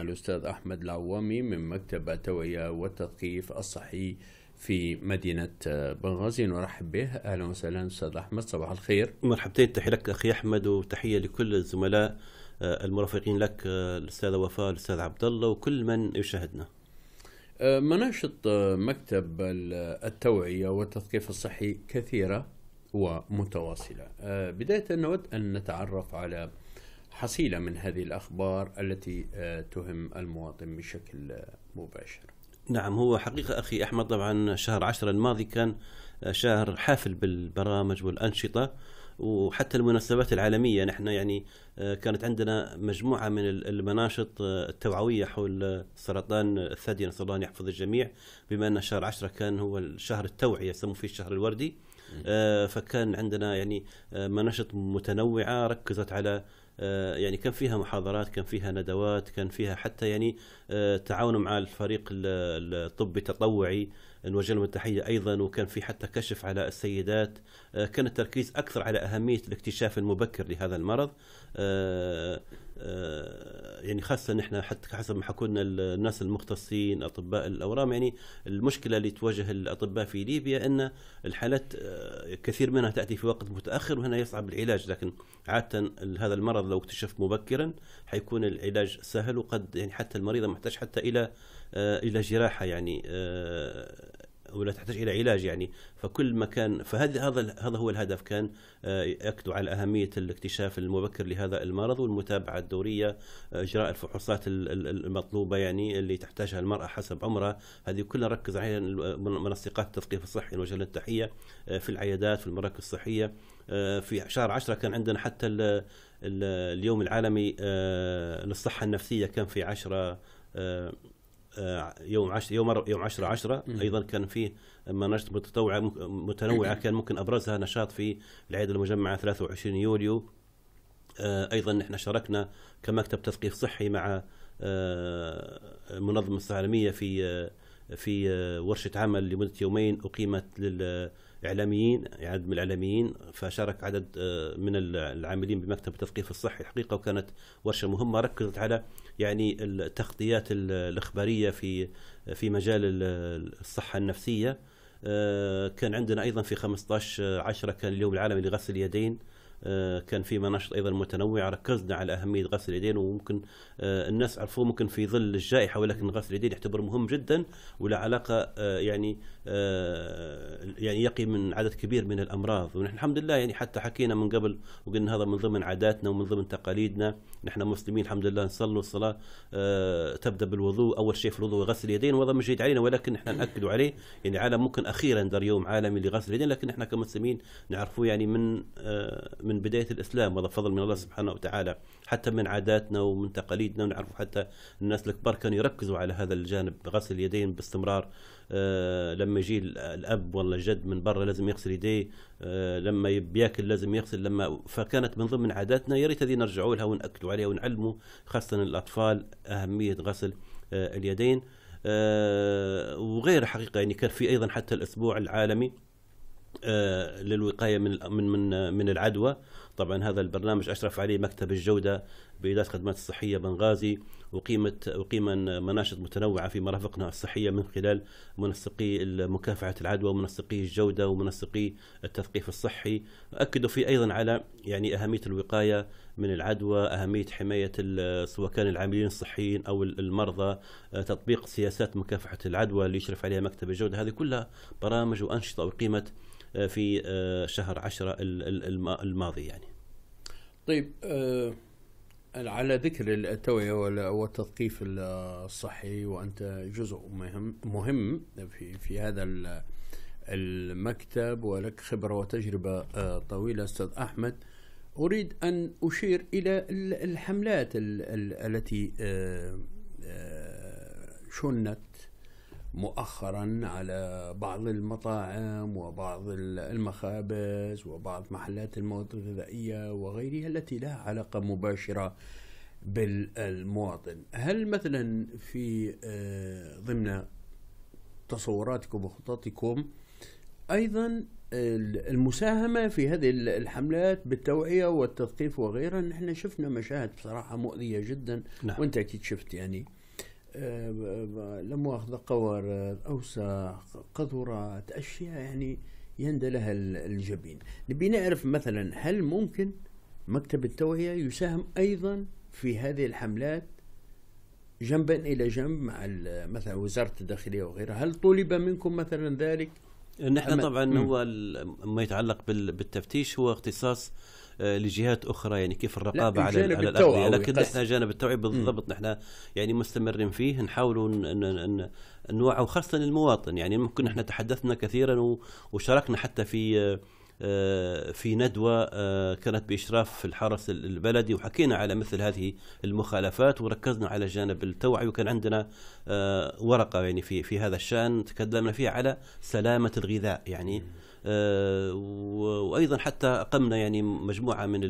الأستاذ أحمد العوامي من مكتب التوعية والتثقيف الصحي في مدينة بنغازي نرحب به أهلا وسهلا أستاذ أحمد صباح الخير مرحبتين تحية لك أخي أحمد وتحية لكل الزملاء آه، المرافقين لك آه، الأستاذة وفاء الأستاذ عبد الله وكل من يشاهدنا آه، مناشط مكتب التوعية والتثقيف الصحي كثيرة ومتواصلة بداية نود أن نتعرف على حصيلة من هذه الأخبار التي آه، تهم المواطن بشكل آه، مباشر نعم هو حقيقة أخي أحمد طبعا شهر عشر الماضي كان آه، شهر حافل بالبرامج والأنشطة وحتى المناسبات العالمية نحن يعني كانت عندنا مجموعة من المناشط التوعوية حول سرطان الثدي نسأل الله أن يحفظ الجميع بما أن شهر عشرة كان هو الشهر التوعية يسموه فيه الشهر الوردي فكان عندنا يعني مناشط متنوعة ركزت على آه، يعني كان فيها محاضرات كان فيها ندوات كان فيها حتى يعني آه، تعاون مع الفريق الطبي التطوعي نوجه لهم التحيه ايضا وكان في حتى كشف على السيدات آه، كان التركيز اكثر على اهميه الاكتشاف المبكر لهذا المرض آه، آه، يعني خاصه نحن حتى حسب ما حكوا لنا الناس المختصين اطباء الاورام يعني المشكله اللي تواجه الاطباء في ليبيا ان الحالات كثير منها تاتي في وقت متاخر وهنا يصعب العلاج لكن عاده هذا المرض لو اكتشف مبكرا حيكون العلاج سهل وقد يعني حتى المريضه محتاج حتى الى آه، الى جراحه يعني آه، ولا تحتاج الى علاج يعني فكل ما كان فهذا هذا هذا هو الهدف كان آه، ياكد على اهميه الاكتشاف المبكر لهذا المرض والمتابعه الدوريه اجراء الفحوصات المطلوبه يعني اللي تحتاجها المراه حسب عمرها هذه كلها ركز عليها منسقات التثقيف الصحي نوجه التحيه في العيادات في المراكز الصحيه في شهر 10 كان عندنا حتى اليوم العالمي للصحه النفسيه كان في 10 آه، يوم 10 يوم يوم 10 10 ايضا كان فيه مناشط متطوعه متنوعه كان ممكن ابرزها نشاط في العيد المجمع 23 يوليو آه، ايضا احنا شاركنا كمكتب تثقيف صحي مع المنظمه آه، العالميه في في ورشه عمل لمده يومين اقيمت لل اعلاميين عدد من الاعلاميين فشارك عدد من العاملين بمكتب التثقيف الصحي حقيقه وكانت ورشه مهمه ركزت على يعني التغطيات الاخباريه في في مجال الصحه النفسيه آه، كان عندنا ايضا في 15 10 كان اليوم العالمي لغسل اليدين آه، كان في مناشط ايضا متنوعه ركزنا على اهميه غسل اليدين وممكن آه، الناس عرفوه ممكن في ظل الجائحه ولكن غسل اليدين يعتبر مهم جدا ولا علاقه يعني يعني يقي من عدد كبير من الامراض ونحن الحمد لله يعني حتى حكينا من قبل وقلنا هذا من ضمن عاداتنا ومن ضمن تقاليدنا نحن مسلمين الحمد لله نصلوا الصلاة أه تبدأ بالوضوء أول شيء في الوضوء غسل اليدين وهذا مش جديد علينا ولكن نحن نأكد عليه يعني عالم ممكن أخيرا دار يوم عالمي لغسل اليدين لكن نحن كمسلمين نعرفه يعني من أه من بداية الإسلام وهذا فضل من الله سبحانه وتعالى حتى من عاداتنا ومن تقاليدنا ونعرفوا حتى الناس الكبار كانوا يركزوا على هذا الجانب غسل اليدين باستمرار آه، لما يجي الاب ولا الجد من برا لازم يغسل يديه آه، لما ياكل لازم يغسل لما فكانت من ضمن عاداتنا يا ريت هذه نرجعوا لها وناكدوا عليها ونعلموا خاصه الاطفال اهميه غسل آه، اليدين وغير حقيقه يعني كان في ايضا حتى الاسبوع العالمي للوقايه من من من من العدوى طبعا هذا البرنامج اشرف عليه مكتب الجوده باداره الخدمات الصحيه بنغازي اقيمت وقيما مناشط متنوعه في مرافقنا الصحيه من خلال منسقي مكافحه العدوى ومنسقي الجوده ومنسقي التثقيف الصحي اكدوا في ايضا على يعني اهميه الوقايه من العدوى اهميه حمايه سواء كان العاملين الصحيين او المرضى آه، تطبيق سياسات مكافحه العدوى اللي يشرف عليها مكتب الجوده هذه كلها برامج وانشطه اقيمت آه، في آه، شهر عشرة الماضي يعني طيب على ذكر التوعية والتثقيف الصحي وأنت جزء مهم, مهم في, في هذا المكتب ولك خبرة وتجربة آه، طويلة أستاذ أحمد أريد أن أشير إلى الحملات التي آه، آه، شنت مؤخرا على بعض المطاعم وبعض المخابز وبعض محلات المواد الغذائية وغيرها التي لها علاقة مباشرة بالمواطن هل مثلا في آه، ضمن تصوراتكم وخططكم أيضا المساهمة في هذه الحملات بالتوعية والتثقيف وغيرها نحن شفنا مشاهد بصراحة مؤذية جدا نعم. وانت أكيد شفت يعني آه، لا مؤاخذة قوارض آه، أوساخ قذورات أشياء يعني يندى لها الجبين نبي نعرف مثلا هل ممكن مكتب التوعية يساهم أيضا في هذه الحملات جنبا إلى جنب مع مثلا وزارة الداخلية وغيرها هل طلب منكم مثلا ذلك نحن طبعا هو ما يتعلق بالتفتيش هو اختصاص آه، لجهات اخرى يعني كيف الرقابه على على الاغذيه لكن احنا جانب التوعيه بالضبط نحن يعني مستمرين فيه نحاولوا نوعوا خاصه للمواطن يعني ممكن نحن تحدثنا كثيرا وشاركنا حتى في آه، في ندوة آه، كانت بإشراف الحرس البلدي وحكينا على مثل هذه المخالفات وركزنا على جانب التوعي وكان عندنا ورقة يعني في في هذا الشأن تكلمنا فيها على سلامة الغذاء يعني آه، وايضا حتى اقمنا يعني مجموعه من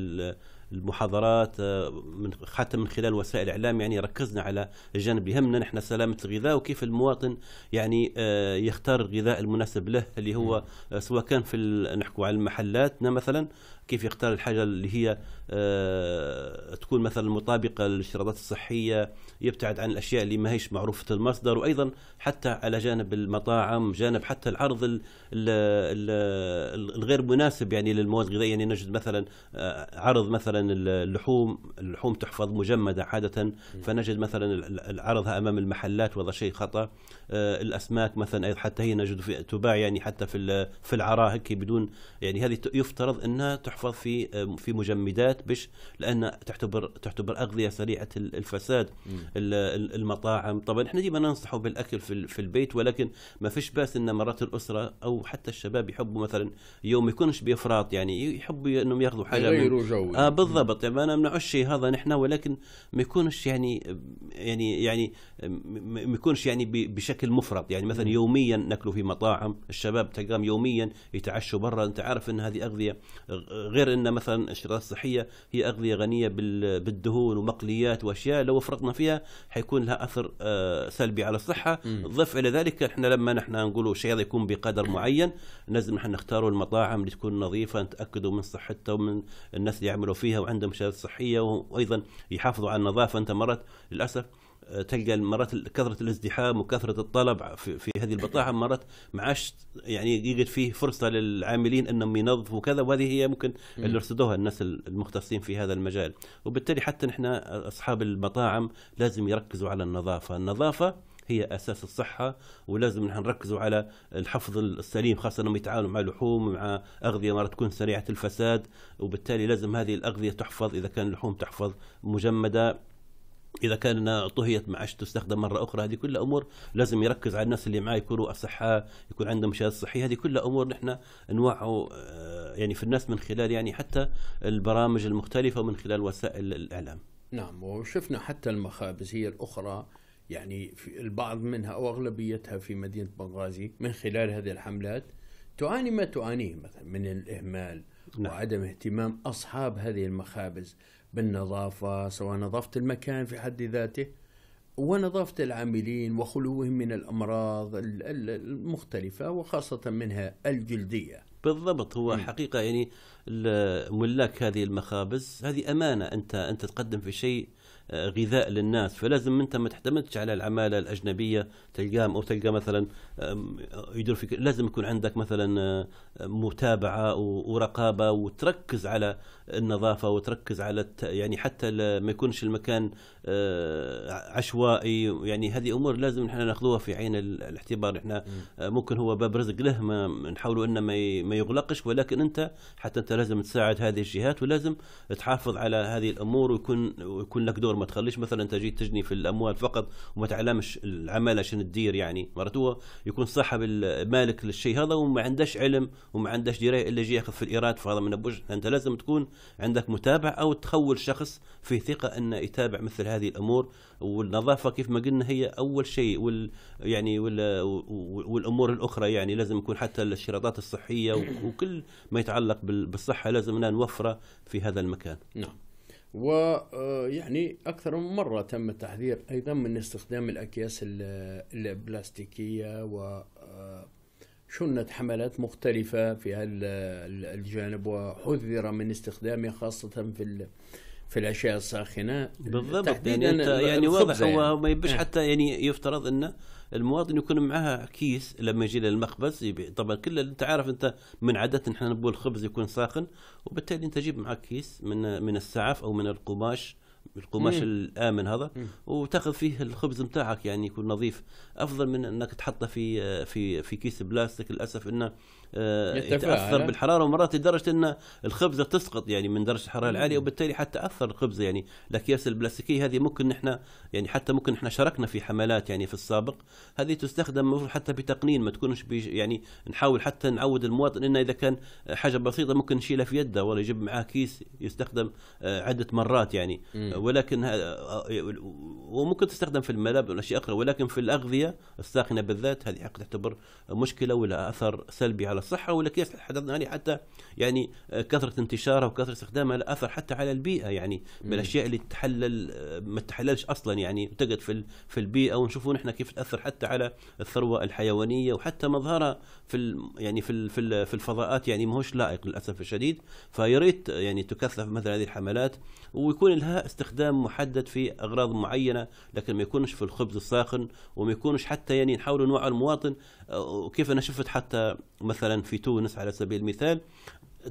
المحاضرات آه، من حتى من خلال وسائل الاعلام يعني ركزنا على الجانب اللي يهمنا نحن سلامه الغذاء وكيف المواطن يعني آه، يختار الغذاء المناسب له اللي هو سواء كان في نحكوا على المحلات مثلا كيف يختار الحاجه اللي هي آه، تكون مثلا مطابقه للاشتراطات الصحيه يبتعد عن الاشياء اللي ما هيش معروفه المصدر وايضا حتى على جانب المطاعم جانب حتى العرض الـ الـ الغير مناسب يعني للمواد الغذائيه يعني نجد مثلا آه، عرض مثلا اللحوم اللحوم تحفظ مجمده عاده فنجد مثلا عرضها امام المحلات وهذا شيء خطا آه، الاسماك مثلا حتى هي نجد في تباع يعني حتى في في العراء هيك بدون يعني هذه يفترض انها تحفظ تحفظ في في مجمدات باش لان تعتبر تعتبر اغذيه سريعه الفساد المطاعم طبعا احنا ديما ننصحوا بالاكل في في البيت ولكن ما فيش باس ان مرات الاسره او حتى الشباب يحبوا مثلا يوم ما يكونش بافراط يعني يحبوا انهم ياخذوا حاجه يغيروا جو اه بالضبط يعني انا نمنعوش الشيء هذا نحن ولكن ما يكونش يعني يعني يعني ما يكونش يعني بشكل مفرط يعني مثلا يوميا ناكلوا في مطاعم الشباب تقام يوميا يتعشوا برا انت عارف ان هذه اغذيه غير ان مثلا الشريات الصحيه هي اغذيه غنيه بالدهون ومقليات واشياء لو فرطنا فيها حيكون لها اثر آه، سلبي على الصحه ضف الى ذلك احنا لما نحن نقولوا شيء هذا يكون بقدر معين لازم نحن نختاروا المطاعم اللي تكون نظيفه نتاكدوا من صحتها ومن الناس اللي يعملوا فيها وعندهم شهادات صحيه وايضا يحافظوا على النظافه انت مرات للاسف تلقى مرات كثره الازدحام وكثره الطلب في, في هذه البطاعه مرات ما عادش يعني يوجد فيه فرصه للعاملين انهم ينظفوا وكذا وهذه هي ممكن اللي رصدوها الناس المختصين في هذا المجال وبالتالي حتى نحن اصحاب المطاعم لازم يركزوا على النظافه النظافه هي اساس الصحه ولازم نحن نركزوا على الحفظ السليم خاصه انهم يتعاملوا مع لحوم مع اغذيه مرات تكون سريعه الفساد وبالتالي لازم هذه الاغذيه تحفظ اذا كان اللحوم تحفظ مجمده اذا كان طهيت معش تستخدم مره اخرى هذه كلها امور لازم يركز على الناس اللي معاه يكونوا اصحاء يكون عندهم شهاده صحيه هذه كلها امور نحن نوعوا آه، يعني في الناس من خلال يعني حتى البرامج المختلفه ومن خلال وسائل الاعلام نعم وشفنا حتى المخابز هي الاخرى يعني في البعض منها او اغلبيتها في مدينه بنغازي من خلال هذه الحملات تعاني ما تعانيه مثلا من الاهمال نعم. وعدم اهتمام اصحاب هذه المخابز بالنظافة سواء نظافة المكان في حد ذاته ونظافة العاملين وخلوهم من الأمراض المختلفة وخاصة منها الجلدية بالضبط هو م. حقيقة يعني ملاك هذه المخابز هذه أمانة أنت أنت تقدم في شيء آه، غذاء للناس فلازم انت ما تعتمدش على العماله الاجنبيه تلقاهم او تلقى مثلا يدير فيك لازم يكون عندك مثلا آه، آه، متابعه ورقابه وتركز على النظافه وتركز على يعني حتى ما يكونش المكان آه، عشوائي يعني هذه امور لازم نحن ناخذوها في عين الاعتبار احنا آه، ممكن هو باب رزق له ما نحاولوا انه ما يغلقش ولكن انت حتى انت لازم تساعد هذه الجهات ولازم تحافظ على هذه الامور ويكون ويكون لك دور ما تخليش مثلا انت جيت تجني في الاموال فقط وما تعلمش العمل عشان تدير يعني مرات هو يكون صاحب المالك للشيء هذا وما عندش علم وما عندش درايه الا يجي ياخذ في الايراد فهذا من ابوش انت لازم تكون عندك متابع او تخول شخص في ثقه انه يتابع مثل هذه الامور والنظافه كيف ما قلنا هي اول شيء وال يعني وال والامور الاخرى يعني لازم يكون حتى الاشتراطات الصحيه وكل ما يتعلق بالصحه لازم نوفره في هذا المكان. نعم. ويعني آه، أكثر من مرة تم التحذير أيضا من استخدام الأكياس البلاستيكية و آه، شنت حملات مختلفة في الجانب وحذر من استخدامها خاصة في في الاشياء الساخنه بالضبط يعني تحديدا يعني, أنت يعني واضح هو يعني. ما يبش إيه. حتى يعني يفترض أن المواطن يكون معاه كيس لما يجي للمخبز طبعا كل انت عارف انت من عاده احنا نقول الخبز يكون ساخن وبالتالي انت تجيب معك كيس من من السعف او من القماش القماش الامن هذا وتاخذ فيه الخبز نتاعك يعني يكون نظيف افضل من انك تحطه في في في كيس بلاستيك للاسف انه آه، يتاثر بالحراره ومرات لدرجه ان الخبزه تسقط يعني من درجه الحراره العاليه وبالتالي حتى اثر الخبزه يعني الاكياس البلاستيكيه هذه ممكن نحن يعني حتى ممكن نحن شاركنا في حملات يعني في السابق هذه تستخدم حتى بتقنين ما تكونش يعني نحاول حتى نعود المواطن انه اذا كان حاجه بسيطه ممكن نشيلها في يده ولا يجيب معاه كيس يستخدم آه، عده مرات يعني ولكن آه، وممكن تستخدم في الملابس والاشياء اخرى ولكن في الاغذيه الساخنه بالذات هذه حق تعتبر مشكله ولا اثر سلبي على على الصحه ولا كيف عليه يعني حتى يعني آه، كثره انتشارها وكثره استخدامها له اثر حتى على البيئه يعني بالاشياء اللي تحلل آه، ما تحللش اصلا يعني تقعد في في البيئه ونشوفوا نحن كيف تاثر حتى على الثروه الحيوانيه وحتى مظهرها في يعني في في الفضاءات يعني ماهوش لائق للاسف الشديد فيا ريت آه، يعني تكثف مثل هذه الحملات ويكون لها استخدام محدد في اغراض معينه لكن ما يكونش في الخبز الساخن وما يكونش حتى يعني نحاول نوعي المواطن وكيف انا شفت حتى مثلا في تونس على سبيل المثال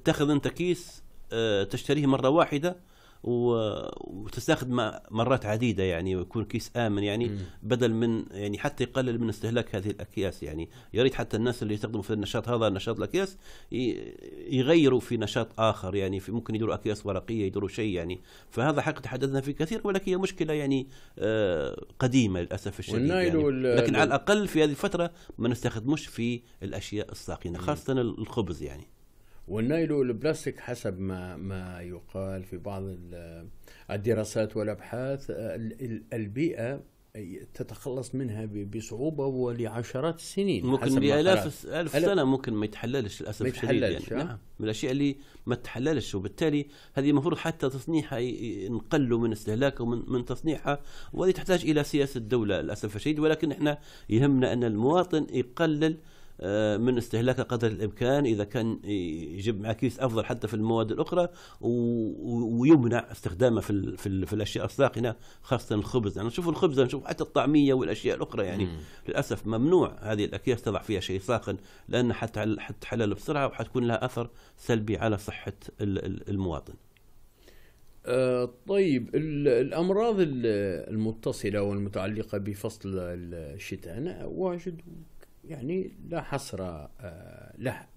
تاخذ انت كيس آه، تشتريه مره واحده وتستخدم مرات عديده يعني ويكون كيس امن يعني بدل من يعني حتى يقلل من استهلاك هذه الاكياس يعني يا ريت حتى الناس اللي يستخدموا في النشاط هذا نشاط الاكياس يغيروا في نشاط اخر يعني في ممكن يديروا اكياس ورقيه يديروا شيء يعني فهذا حق تحدثنا فيه كثير ولكن هي مشكله يعني آه، قديمه للاسف الشديد يعني لكن على الاقل في هذه الفتره ما نستخدموش في الاشياء الساقنه خاصه الخبز يعني والنايلو البلاستيك حسب ما ما يقال في بعض الدراسات والابحاث البيئه تتخلص منها بصعوبه ولعشرات السنين ممكن لالاف الف سنه ممكن ما يتحللش للاسف ما الشديد يعني آه. نعم من الاشياء اللي ما تتحللش وبالتالي هذه المفروض حتى تصنيعها نقلوا من استهلاكها ومن من تصنيعها وهذه تحتاج الى سياسه الدوله للاسف الشديد ولكن احنا يهمنا ان المواطن يقلل آه، من استهلاكها قدر الامكان اذا كان يجيب معاه كيس افضل حتى في المواد الاخرى ويمنع استخدامه في في, في الاشياء الساخنه خاصه الخبز يعني نشوف الخبز نشوف حتى الطعميه والاشياء الاخرى يعني للاسف ممنوع هذه الاكياس تضع فيها شيء ساخن لان حتى حتحلل بسرعه وحتكون لها اثر سلبي على صحه المواطن آه، طيب الامراض المتصله والمتعلقه بفصل الشتاء انا واجد يعني لا حصر آه، لها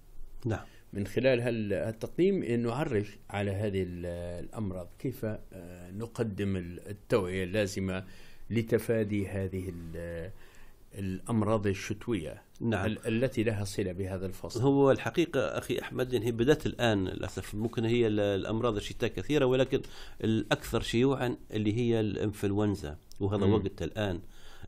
نعم من خلال هالتقييم نعرف على هذه الأمراض كيف آه، نقدم التوعية اللازمة لتفادي هذه الأمراض الشتوية نعم. التي لها صلة بهذا الفصل هو الحقيقة أخي أحمد يعني هي بدأت الآن للأسف ممكن هي الأمراض الشتاء كثيرة ولكن الأكثر شيوعا اللي هي الإنفلونزا وهذا وقت الآن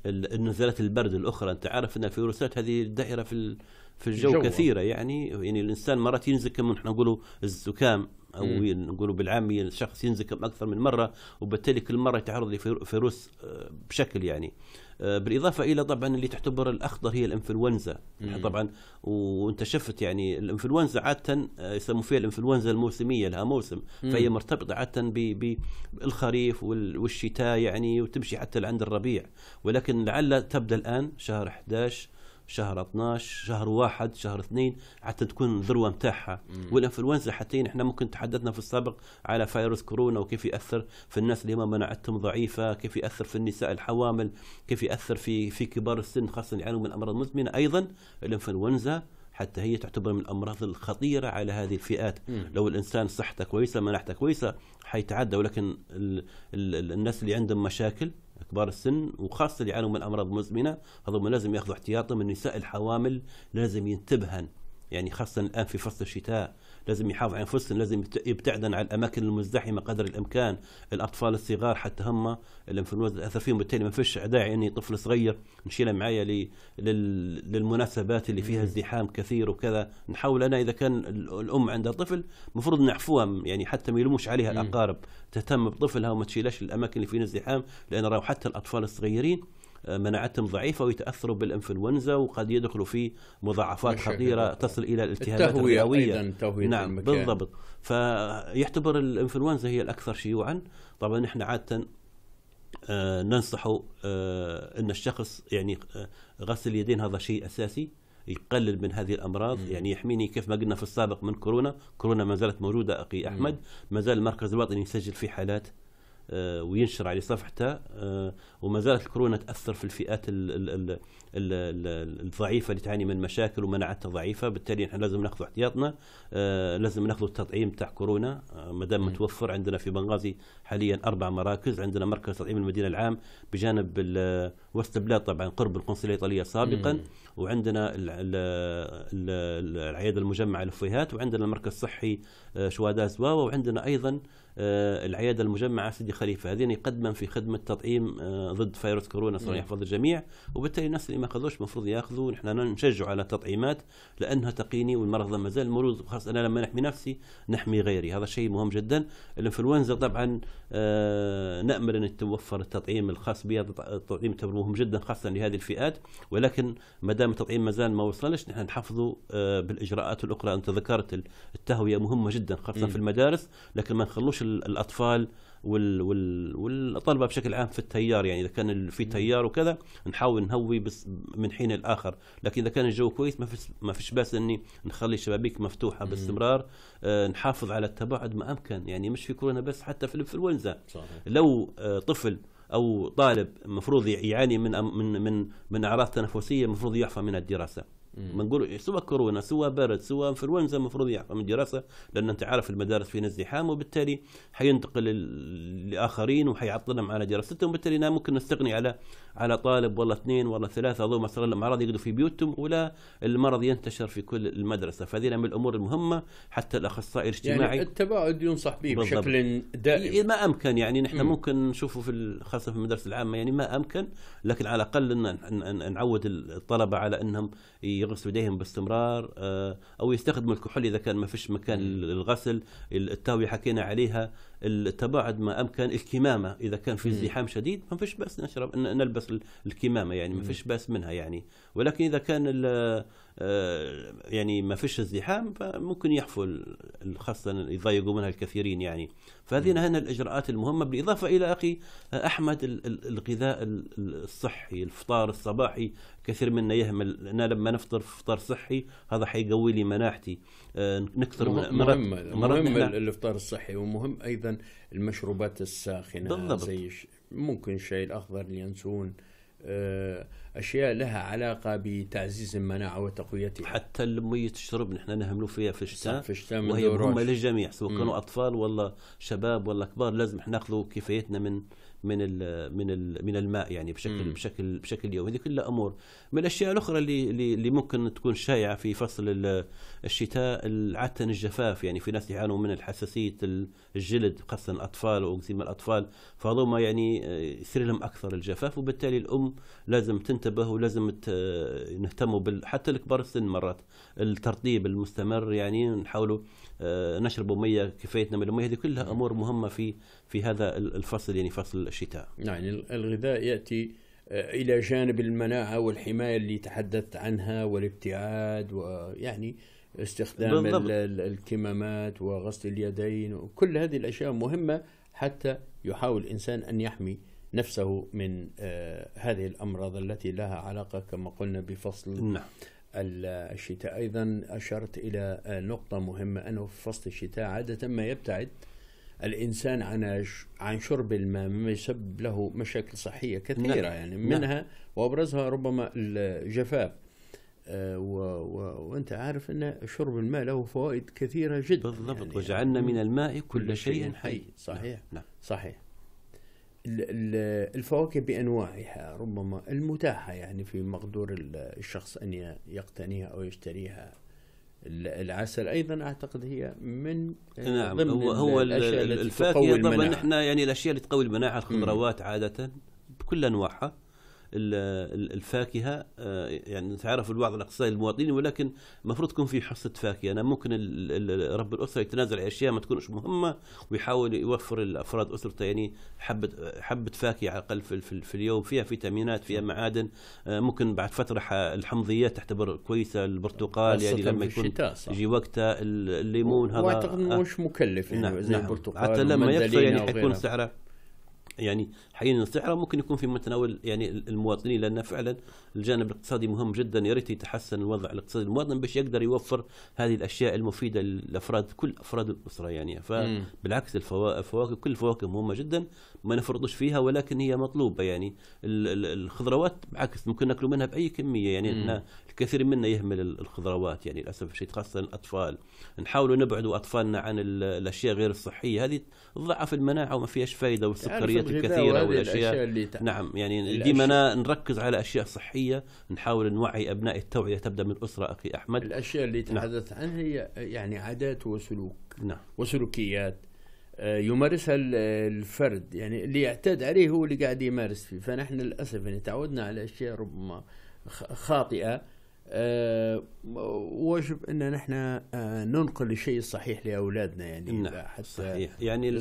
النزلات البرد الاخرى انت عارف ان الفيروسات هذه دائره في في الجو الجو كثيره يعني يعني الانسان مرات ينزل كما نحن نقولوا الزكام او نقولوا بالعاميه الشخص ينزكم اكثر من مره وبالتالي كل مره يتعرض لفيروس آه، بشكل يعني آه، بالاضافه الى طبعا اللي تعتبر الأخضر هي الانفلونزا طبعا وانت شفت يعني الانفلونزا عاده آه، يسموا فيها الانفلونزا الموسميه لها موسم فهي مرتبطه عاده بالخريف والشتاء يعني وتمشي حتى عند الربيع ولكن لعل تبدا الان شهر 11 شهر 12 شهر واحد شهر اثنين حتى تكون الذروه نتاعها والانفلونزا حتى احنا ممكن تحدثنا في السابق على فيروس كورونا وكيف ياثر في الناس اللي هما مناعتهم ضعيفه كيف ياثر في النساء الحوامل كيف ياثر في في كبار السن خاصه اللي يعانوا من الامراض المزمنه ايضا الانفلونزا حتى هي تعتبر من الامراض الخطيره على هذه الفئات مم. لو الانسان صحته كويسه مناعته كويسه حيتعدى ولكن الـ الـ الناس اللي عندهم مشاكل كبار السن وخاصة اللي يعانون من أمراض مزمنة هذول لازم ياخذوا احتياطهم النساء الحوامل لازم ينتبهن يعني خاصة الآن في فصل الشتاء لازم يحافظ على انفسهم لازم يبتعدن عن الاماكن المزدحمه قدر الامكان الاطفال الصغار حتى هم الانفلونزا اثر فيهم بالتالي ما فيش داعي اني طفل صغير نشيله معايا للمناسبات اللي فيها ازدحام كثير وكذا نحاول انا اذا كان الام عندها طفل المفروض نعفوها يعني حتى ما يلوموش عليها الاقارب تهتم بطفلها وما تشيلش الاماكن اللي فيها ازدحام لان راهو حتى الاطفال الصغيرين آه، مناعتهم ضعيفه ويتاثروا بالانفلونزا وقد يدخلوا في مضاعفات خطيره تصل الى الالتهابات التهوية الرئويه أيضاً تهوية نعم المكان. بالضبط فيعتبر الانفلونزا هي الاكثر شيوعا طبعا نحن عاده آه، ننصح آه، ان الشخص يعني غسل اليدين هذا شيء اساسي يقلل من هذه الامراض مم. يعني يحميني كيف ما قلنا في السابق من كورونا كورونا ما زالت موجوده اخي احمد ما زال المركز الوطني يسجل في حالات آه، وينشر على صفحته آه، وما زالت الكورونا تاثر في الفئات الضعيفه اللي تعاني من مشاكل ومناعتها ضعيفه بالتالي احنا لازم ناخذ احتياطنا آه، لازم ناخذ التطعيم تاع كورونا ما دام متوفر عندنا في بنغازي حاليا اربع مراكز عندنا مركز تطعيم المدينه العام بجانب وسط البلاد طبعا قرب القنصليه الايطاليه سابقا وعندنا العياده المجمعه للفيهات وعندنا المركز الصحي شواداز واوا وعندنا ايضا آه، العياده المجمعه سيدي خليفه هذين يقدم في خدمه تطعيم آه، ضد فيروس كورونا صلى الله يحفظ نعم. الجميع وبالتالي الناس اللي ما خذوش المفروض ياخذوا نحن نشجع على التطعيمات لانها تقيني والمرض ما زال مرض خاصة انا لما نحمي نفسي نحمي غيري هذا شيء مهم جدا الانفلونزا طبعا آه، نامل ان يتوفر التطعيم الخاص بها التطعيم يعتبر مهم جدا خاصه لهذه الفئات ولكن ما دام التطعيم ما زال ما وصلش نحن نحفظوا بالاجراءات الاخرى انت ذكرت التهويه مهمه جدا خاصه في المدارس لكن ما نخلوش الاطفال وال وال والطلبه بشكل عام في التيار يعني اذا كان في تيار وكذا نحاول نهوي بس من حين لاخر لكن اذا كان الجو كويس ما فيش ما فيش باس اني نخلي الشبابيك مفتوحه باستمرار آه نحافظ على التباعد ما امكن يعني مش في كورونا بس حتى في الانفلونزا لو آه طفل او طالب المفروض يعاني من من من من اعراض تنفسيه المفروض يعفى من الدراسه ما نقول إيه، سواء كورونا سواء برد سواء انفلونزا المفروض يعفى من الدراسه لان انت عارف المدارس فيها ازدحام وبالتالي حينتقل لاخرين وحيعطلهم على دراستهم وبالتالي أنا ممكن نستغني على على طالب والله اثنين والله ثلاثه هذول مثلا الامراض يقعدوا في بيوتهم ولا المرض ينتشر في كل المدرسه فهذه من الامور المهمه حتى الاخصائي الاجتماعي يعني التباعد ينصح به بشكل دائم إيه، ما امكن يعني نحن م. ممكن نشوفه في خاصه في المدارس العامه يعني ما امكن لكن على الاقل نعود الطلبه على انهم يغسلوا ايديهم باستمرار آه، او يستخدموا الكحول اذا كان ما فيش مكان للغسل التاويه حكينا عليها التباعد ما امكن الكمامه اذا كان في ازدحام شديد ما فيش باس نشرب نلبس الكمامه يعني ما فيش باس منها يعني ولكن اذا كان آه، يعني ما فيش ازدحام فممكن يحفوا خاصه يضايقوا منها الكثيرين يعني فهذه هنا الاجراءات المهمه بالاضافه الى اخي احمد الغذاء الصحي الفطار الصباحي كثير منا يهمل انا لما نفطر فطار صحي هذا حيقوي لي مناعتي آه، نكثر مهم مرات مهم, مرات مهم الافطار الصحي ومهم ايضا المشروبات الساخنه بالضبط. زي ممكن الشاي الاخضر اليانسون آه، اشياء لها علاقه بتعزيز المناعه وتقويتها حتى المي تشرب نحن نهملوا فيها في الشتاء في الشتاء وهي مهمه للجميع سواء كانوا اطفال ولا شباب ولا كبار لازم ناخذوا كفايتنا من من الـ من الـ من الماء يعني بشكل مم. بشكل بشكل يومي هذه كلها امور من الاشياء الاخرى اللي اللي ممكن تكون شائعه في فصل الشتاء عاده الجفاف يعني في ناس يعانوا من حساسيه الجلد خاصه الاطفال واكزيما الاطفال فهذوما يعني آه، يصير لهم اكثر الجفاف وبالتالي الام لازم تنتبه ولازم آه، نهتموا بال حتى الكبار السن مرات الترطيب المستمر يعني نحاولوا آه، نشرب ميه كفايتنا من الميه هذه كلها امور مهمه في في هذا الفصل يعني فصل الشتاء يعني الغذاء ياتي آه، الى جانب المناعه والحمايه اللي تحدثت عنها والابتعاد ويعني استخدام بالضبط. الكمامات وغسل اليدين وكل هذه الاشياء مهمه حتى يحاول الانسان ان يحمي نفسه من آه، هذه الامراض التي لها علاقه كما قلنا بفصل نعم. الشتاء أيضا أشرت إلى نقطة مهمة أنه في فصل الشتاء عادة ما يبتعد الإنسان عن عن شرب الماء مما يسبب له مشاكل صحية كثيرة نعم. يعني نعم. منها نعم. وأبرزها ربما الجفاف آه، و... و... وانت عارف ان شرب الماء له فوائد كثيره جدا بالضبط يعني وجعلنا من الماء كل, كل شيء حي. صحيح نعم. نعم. صحيح الفواكه بانواعها ربما المتاحه يعني في مقدور الشخص ان يقتنيها او يشتريها العسل ايضا اعتقد هي من نعم ضمن هو هو الفاكهه طبعا احنا يعني الاشياء اللي تقوي المناعه الخضروات عاده بكل انواعها الفاكهه آه، يعني نتعرف الوضع الاقتصادي للمواطنين ولكن المفروض تكون في حصه فاكهه انا ممكن رب الاسره يتنازل عن اشياء ما تكونش مهمه ويحاول يوفر لافراد اسرته يعني حبه حبه فاكهه على الاقل في, في, في اليوم فيها فيتامينات فيها معادن آه، ممكن بعد فتره الحمضيات تعتبر كويسه البرتقال يعني لما يكون يجي وقتها الليمون هذا واعتقد آه. مش مكلف يعني نعم زي نعم البرتقال حتى لما يكثر يعني حيكون سعره يعني حين السعر ممكن يكون في متناول يعني المواطنين لان فعلا الجانب الاقتصادي مهم جدا يا ريت يتحسن الوضع الاقتصادي المواطن باش يقدر يوفر هذه الاشياء المفيده للافراد كل افراد الاسره يعني فبالعكس الفواكه كل الفواكه مهمه جدا وما نفرطش فيها ولكن هي مطلوبه يعني الخضروات بالعكس ممكن ناكلوا منها باي كميه يعني احنا الكثير منا يهمل الخضروات يعني للاسف الشيء خاصه الاطفال نحاولوا نبعدوا اطفالنا عن الاشياء غير الصحيه هذه تضعف المناعه وما فيهاش فائده يعني والسكريات الكثيره والاشياء اللي تع... نعم يعني ديما نركز على اشياء صحيه نحاول نوعي ابناء التوعيه تبدا من الاسره اخي احمد الاشياء اللي نعم. تحدث نعم. عنها هي يعني عادات وسلوك نعم. وسلوكيات آه، يمارسها الفرد يعني اللي يعتاد عليه هو اللي قاعد يمارس فيه فنحن للاسف يعني تعودنا على اشياء ربما خاطئه أه واجب ان نحن آه، ننقل الشيء الصحيح لاولادنا يعني نعم حتى صحيح يعني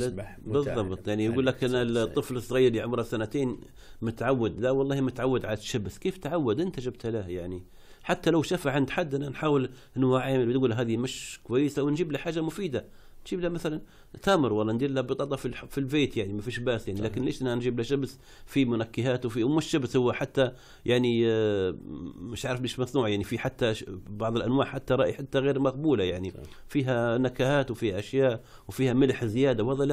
بالضبط يعني يقول لك انا الطفل الصغير اللي عمره سنتين متعود لا والله متعود على الشبس كيف تعود انت جبت له يعني حتى لو شفع عند حد نحاول نوعيه نقول هذه مش كويسه ونجيب له حاجه مفيده تجيب له مثلا تمر ولا ندير له بطاطا في, في البيت يعني ما فيش باس يعني لكن ليش نجيب له شبس في منكهات وفي ومش شبس هو حتى يعني آه، مش عارف ليش مصنوع يعني في حتى بعض الانواع حتى حتى غير مقبوله يعني طيب. فيها نكهات وفيها اشياء وفيها ملح زياده وهذا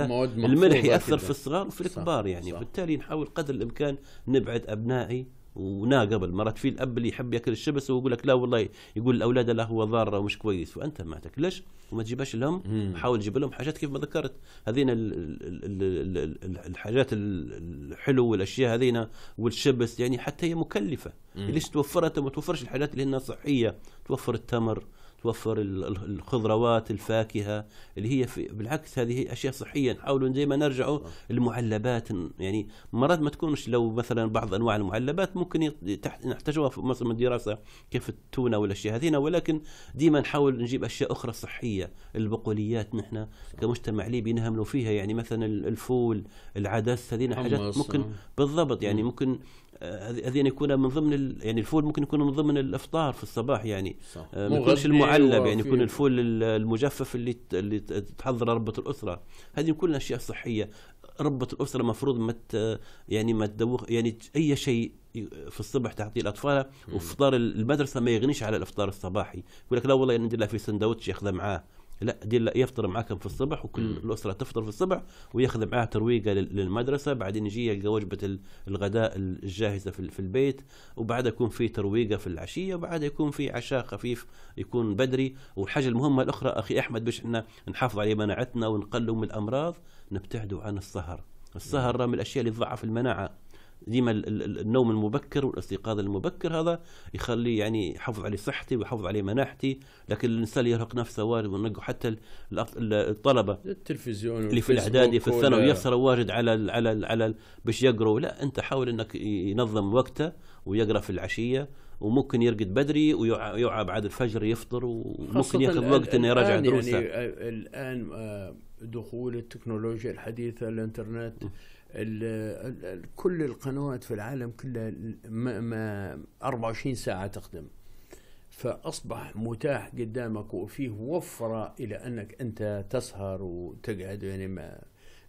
الملح ياثر في الصغار وفي الكبار يعني وبالتالي نحاول قدر الامكان نبعد ابنائي ونا قبل مرات في الاب اللي يحب ياكل الشبس ويقول لك لا والله يقول الاولاد لا هو ضار ومش كويس وانت ما تاكلش وما تجيبهاش لهم حاول تجيب لهم حاجات كيف ما ذكرت هذين الحاجات الحلو والاشياء هذين والشبس يعني حتى هي مكلفه ليش توفرها انت ما توفرش الحاجات اللي هنا صحيه توفر التمر توفر الخضروات الفاكهه اللي هي في بالعكس هذه اشياء صحيه نحاولوا زي ما نرجعوا المعلبات آه. يعني مرات ما تكونش لو مثلا بعض انواع المعلبات ممكن نحتاجوها في مثلا الدراسه كيف التونه والاشياء هذه ولكن ديما نحاول نجيب اشياء اخرى صحيه البقوليات نحن كمجتمع ليبي نهملوا فيها يعني مثلا الفول العدس هذه حاجات ممكن آه. بالضبط يعني ممكن هذه أن يعني يكون من ضمن يعني الفول ممكن يكون من ضمن الافطار في الصباح يعني صح. آه، ما يكونش المعلب يعني يكون الفول المجفف اللي اللي تحضره ربة الاسره هذه كلها اشياء صحيه ربة الاسره مفروض ما يعني ما تدوخ يعني اي شيء في الصبح تعطيه الاطفال وفطار المدرسه ما يغنيش على الافطار الصباحي يقول لك لا والله يعني ندير لها في سندوتش ياخذه معاه لا دير يفطر معاكم في الصبح وكل الاسره تفطر في الصبح وياخذ معاه ترويقه للمدرسه بعدين يجي يلقى وجبه الغداء الجاهزه في البيت وبعدها يكون في ترويقه في العشيه وبعدها يكون في عشاء خفيف يكون بدري والحاجه المهمه الاخرى اخي احمد باش احنا نحافظ على مناعتنا ونقلل من الامراض نبتعدوا عن السهر السهر من الاشياء اللي تضعف المناعه ديما النوم المبكر والاستيقاظ المبكر هذا يخلي يعني يحافظ على صحتي ويحافظ على مناعتي لكن الانسان اللي يرهق نفسه واجد ونلقوا حتى الطلبه التلفزيون اللي في الاعدادي في الثانوي يسهر واجد على على على باش يقروا لا انت حاول انك ينظم وقته ويقرا في العشيه وممكن يرقد بدري ويوعى بعد الفجر يفطر وممكن ياخذ وقت انه يراجع يعني دروسه يعني الان آه، دخول التكنولوجيا الحديثه الانترنت م. كل القنوات في العالم كلها ما, ما 24 ساعة تخدم فأصبح متاح قدامك وفيه وفرة إلى أنك أنت تسهر وتقعد يعني ما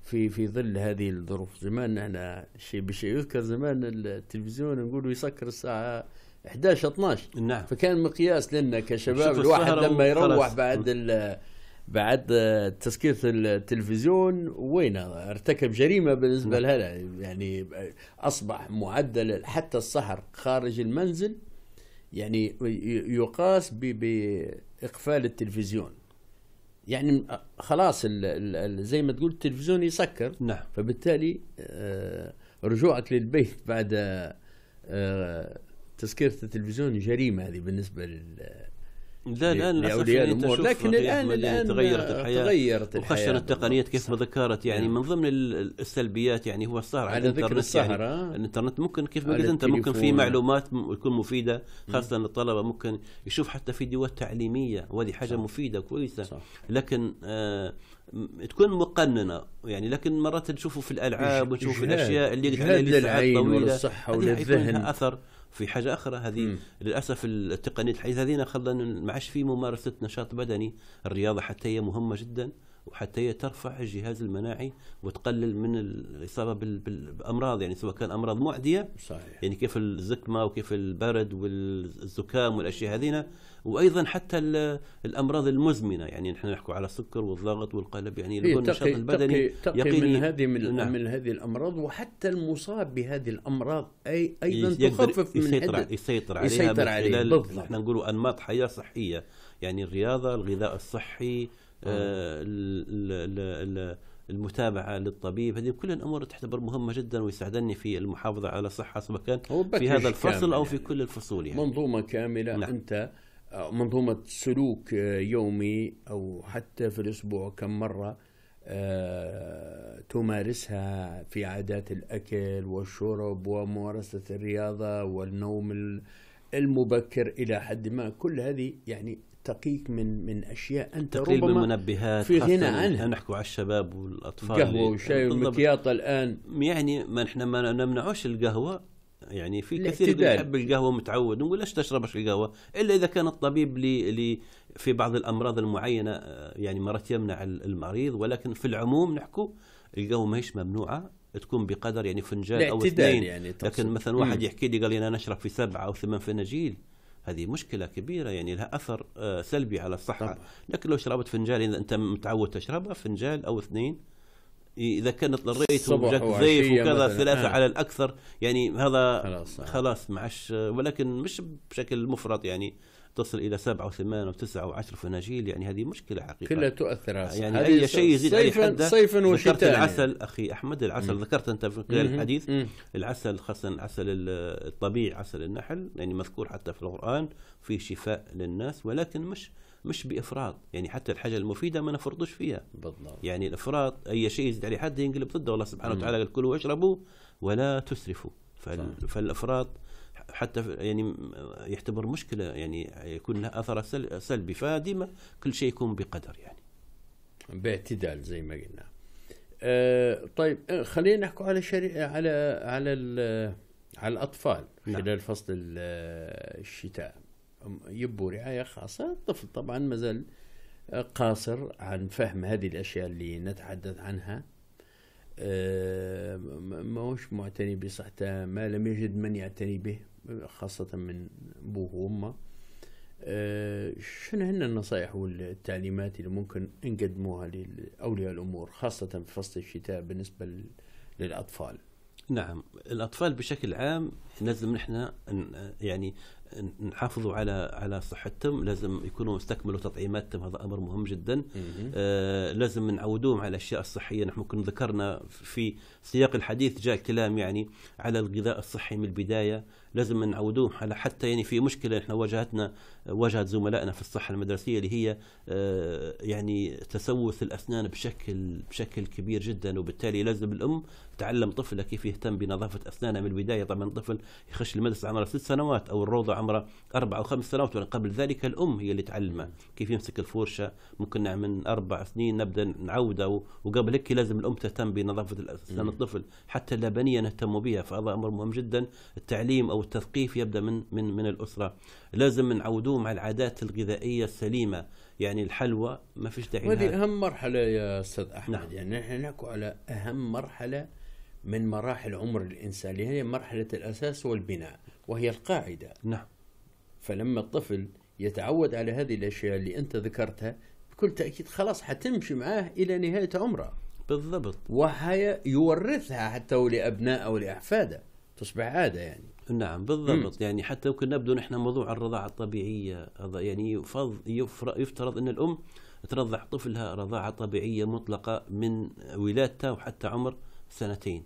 في في ظل هذه الظروف زمان احنا شيء بشيء يذكر زمان التلفزيون نقول يسكر الساعه 11 12 نعم فكان مقياس لنا كشباب الواحد لما يروح بعد بعد تسكير التلفزيون وين ارتكب جريمه بالنسبه نعم. لها يعني اصبح معدل حتى السهر خارج المنزل يعني يقاس باقفال التلفزيون يعني خلاص الـ الـ زي ما تقول التلفزيون يسكر نعم فبالتالي آه، رجوعك للبيت بعد آه، تسكيرة التلفزيون جريمة هذه بالنسبة لل لا الان لاولياء الامور يعني لكن الان الان تغيرت الحياه تغيرت الحياه وخشنت التقنيات كيف ما ذكرت يعني نعم. من ضمن السلبيات يعني هو صار على ذكر يعني السهره يعني الانترنت ممكن كيف ما قلت انت ممكن في معلومات تكون مفيده خاصه الطلبه ممكن يشوف حتى فيديوهات تعليميه وهذه حاجه صح. مفيده كويسه لكن آه تكون مقننه يعني لكن مرات تشوفه في الالعاب وتشوفه في الاشياء اللي قد عليها للعين وللصحه وللذهن اثر في حاجه اخرى هذه م. للاسف التقنيه الحديثه هذه خلنا ما عادش في ممارسه نشاط بدني الرياضه حتى هي مهمه جدا وحتى هي ترفع الجهاز المناعي وتقلل من الاصابه بامراض يعني سواء كان امراض معديه صحيح. يعني كيف الزكمه وكيف البرد والزكام والاشياء هذينا وايضا حتى الامراض المزمنه يعني نحن نحكي على السكر والضغط والقلب يعني إيه النشاط البدني تقي, تقي من هذه من, نعم. من هذه الامراض وحتى المصاب بهذه الامراض اي ايضا تخفف من يسيطر, يسيطر عليها يسيطر عليها بالضبط نحن نقولوا انماط حياه صحيه يعني الرياضه الغذاء الصحي آه، المتابعه للطبيب هذه كل الامور تعتبر مهمه جدا ويساعدني في المحافظه على صحة سواء كان في هذا الفصل او في يعني. كل الفصول يعني منظومه كامله نعم. انت آه، منظومه سلوك آه، يومي او حتى في الاسبوع كم مره تمارسها في عادات الاكل والشرب وممارسه الرياضه والنوم المبكر الى حد ما كل هذه يعني تقيك من من اشياء انت تقليل ربما من منبهات في غنى عنها نحكوا على الشباب والاطفال قهوه وشاي ومكياط الان يعني ما نحن ما نمنعوش القهوه يعني في كثير اللي يحب القهوه متعود نقول ليش تشربش القهوه الا اذا كان الطبيب لي, لي في بعض الامراض المعينه آه، يعني مرات يمنع المريض ولكن في العموم نحكوا القهوه ماهيش ممنوعه تكون بقدر يعني فنجان او اثنين يعني لكن مثلا واحد يحكي لي قال لي انا نشرب في سبعه او ثمان فناجيل هذه مشكله كبيره يعني لها اثر آه، سلبي على الصحه طبعا. لكن لو شربت فنجان اذا انت متعود تشربها فنجان او اثنين اذا كان اضطريت وجاك ضيف وكذا ثلاثه آه. على الاكثر يعني هذا خلاص, آه. خلاص معش آه، ولكن مش بشكل مفرط يعني تصل الى سبعه وثمانيه وتسعه وعشر فناجيل يعني هذه مشكله حقيقه كلها تؤثر يعني اي شيء يزيد اي حد صيفا وشتاء ذكرت يعني. العسل اخي احمد العسل مم. ذكرت انت في خلال الحديث مم. العسل خاصه عسل الطبيعي عسل النحل يعني مذكور حتى في القران في شفاء للناس ولكن مش مش بافراط يعني حتى الحاجه المفيده ما نفرطوش فيها بالضبط يعني الافراط اي شيء يزيد عليه حد ينقلب ضده الله سبحانه وتعالى قال كلوا واشربوا ولا تسرفوا فالافراط حتى يعني يعتبر مشكله يعني يكون لها اثر سلبي فديما كل شيء يكون بقدر يعني باعتدال زي ما قلنا آه طيب آه، خلينا نحكي على شري... على على على الاطفال نعم. خلال نعم. فصل آه، الشتاء يبوا رعايه خاصه الطفل طبعا مازال آه، قاصر عن فهم هذه الاشياء اللي نتحدث عنها ما هوش معتني بصحته ما لم يجد من يعتني به خاصة من أبوه آه، وأمه شنو هن النصائح والتعليمات اللي ممكن نقدموها لأولياء الأمور خاصة في فصل الشتاء بالنسبة للأطفال نعم الأطفال بشكل عام لازم نحن يعني نحافظوا على على صحتهم لازم يكونوا استكملوا تطعيماتهم هذا امر مهم جدا آه لازم نعودوهم على الاشياء الصحيه نحن ممكن ذكرنا في سياق الحديث جاء كلام يعني على الغذاء الصحي من البدايه لازم نعودوهم على حتى يعني في مشكله احنا واجهتنا واجهت زملائنا في الصحه المدرسيه اللي هي آه، يعني تسوس الاسنان بشكل بشكل كبير جدا وبالتالي لازم الام تعلم طفلها كيف يهتم بنظافه اسنانه من البدايه طبعا الطفل يخش المدرسه عمره ست سنوات او الروضه عمره اربع او خمس سنوات قبل ذلك الام هي اللي تعلمه كيف يمسك الفرشه ممكن من اربع سنين نبدا نعوده وقبل هيك لازم الام تهتم بنظافه اسنان الطفل حتى اللبنيه نهتم بها فهذا امر مهم جدا التعليم او والتثقيف يبدا من من من الاسره لازم نعودوهم على العادات الغذائيه السليمه يعني الحلوى ما فيش داعي هذه اهم مرحله يا استاذ احمد نعم. يعني نحن نحكوا على اهم مرحله من مراحل عمر الانسان اللي هي مرحله الاساس والبناء وهي القاعده نعم فلما الطفل يتعود على هذه الاشياء اللي انت ذكرتها بكل تاكيد خلاص حتمشي معاه الى نهايه عمره بالضبط وحيورثها حتى لابنائه ولاحفاده تصبح عاده يعني نعم بالضبط مم. يعني حتى ممكن نبدو نحن موضوع الرضاعة الطبيعية هذا يعني يفترض أن الأم ترضع طفلها رضاعة طبيعية مطلقة من ولادته وحتى عمر سنتين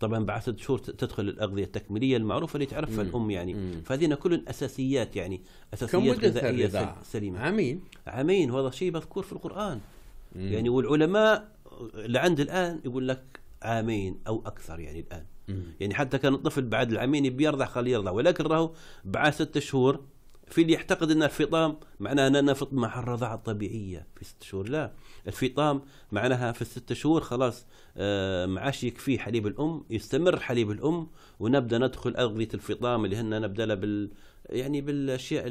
طبعا بعد ست شهور تدخل الاغذيه التكميليه المعروفه اللي تعرفها الام يعني فهذه كل اساسيات يعني اساسيات غذائيه سليمه عامين عامين وهذا شيء مذكور في القران مم. يعني والعلماء لعند الان يقول لك عامين او اكثر يعني الان يعني حتى كان الطفل بعد العامين يبي يرضع خليه يرضع ولكن راهو بعد ست شهور في اللي يعتقد ان الفطام معناها اننا نفط مع الرضاعه الطبيعيه في ست شهور لا الفطام معناها في الست شهور خلاص آه، ما عادش يكفيه حليب الام يستمر حليب الام ونبدا ندخل اغذيه الفطام اللي هن نبدا بال يعني بالاشياء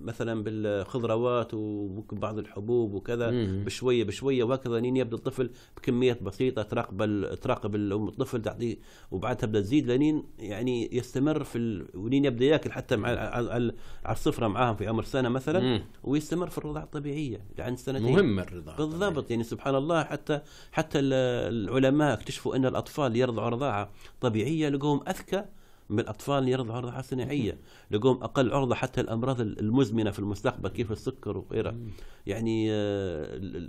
مثلا بالخضروات وممكن بعض الحبوب وكذا مم. بشويه بشويه وهكذا لين يبدا الطفل بكميات بسيطه تراقب تراقب الام الطفل تعطيه وبعدها تبدا تزيد لين يعني يستمر في ال... ولين يبدا ياكل حتى مع على السفره معاهم في عمر سنه مثلا مم. ويستمر في الرضاعه الطبيعيه عند سنتين مهم الرضاعه بالضبط يعني سبحان الله حتى حتى العلماء اكتشفوا ان الاطفال يرضعوا رضاعه طبيعيه لقوهم اذكى من الاطفال اللي يرضعوا رضاعه صناعيه لقوم اقل عرضه حتى الامراض المزمنه في المستقبل كيف السكر وغيرها يعني آه،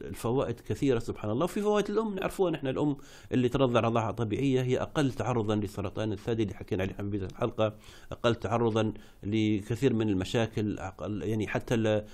الفوائد كثيره سبحان الله وفي فوائد الام نعرفوها نحن الام اللي ترضع رضاعه طبيعيه هي اقل تعرضا لسرطان الثدي اللي حكينا عليه في بدايه الحلقه اقل تعرضا لكثير من المشاكل أقل يعني حتى آه،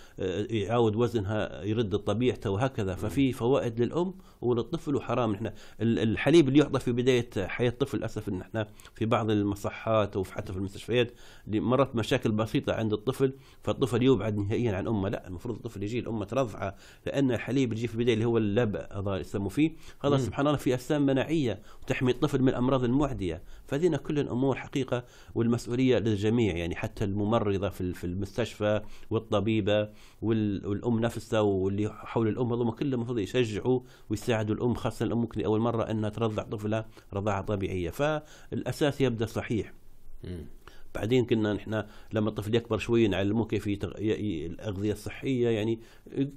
يعاود وزنها يرد طبيعته وهكذا ففي فوائد للام وللطفل وحرام نحن الحليب اللي يعطى في بدايه حياه الطفل للاسف نحن في بعض المصحات الجراحات وفي حتى في المستشفيات مرات مشاكل بسيطه عند الطفل فالطفل يبعد نهائيا عن امه لا المفروض الطفل يجي الامه ترضعه لان الحليب يجي في البدايه اللي هو اللب هذا يسموا فيه هذا سبحان الله في اجسام مناعيه وتحمي الطفل من الامراض المعديه فهذه كل الامور حقيقه والمسؤوليه للجميع يعني حتى الممرضه في المستشفى والطبيبه والام نفسها واللي حول الام هذوما كلهم المفروض يشجعوا ويساعدوا الام خاصه الام ممكن لاول مره انها ترضع طفلها رضاعه طبيعيه فالاساس يبدا صحيح بعدين كنا نحن لما الطفل يكبر شويه نعلمه كيف الاغذيه الصحيه يعني